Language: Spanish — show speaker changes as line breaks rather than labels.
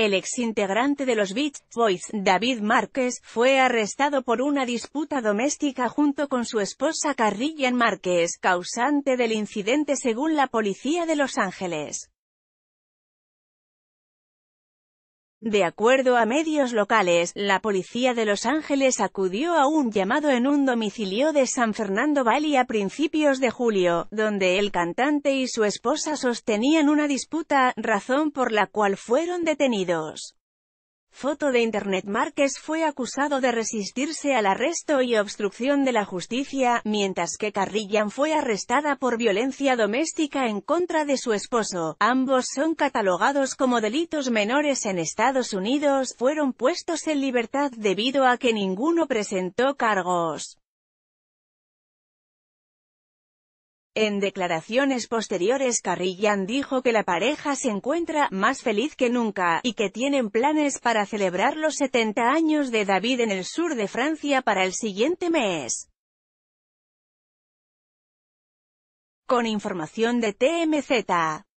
El ex integrante de los Beach Boys, David Márquez, fue arrestado por una disputa doméstica junto con su esposa Carrillan Márquez, causante del incidente según la policía de Los Ángeles. De acuerdo a medios locales, la policía de Los Ángeles acudió a un llamado en un domicilio de San Fernando Valley a principios de julio, donde el cantante y su esposa sostenían una disputa, razón por la cual fueron detenidos. Foto de Internet Márquez fue acusado de resistirse al arresto y obstrucción de la justicia, mientras que Carrillan fue arrestada por violencia doméstica en contra de su esposo. Ambos son catalogados como delitos menores en Estados Unidos, fueron puestos en libertad debido a que ninguno presentó cargos. En declaraciones posteriores Carrillan dijo que la pareja se encuentra más feliz que nunca, y que tienen planes para celebrar los 70 años de David en el sur de Francia para el siguiente mes.
Con información de TMZ.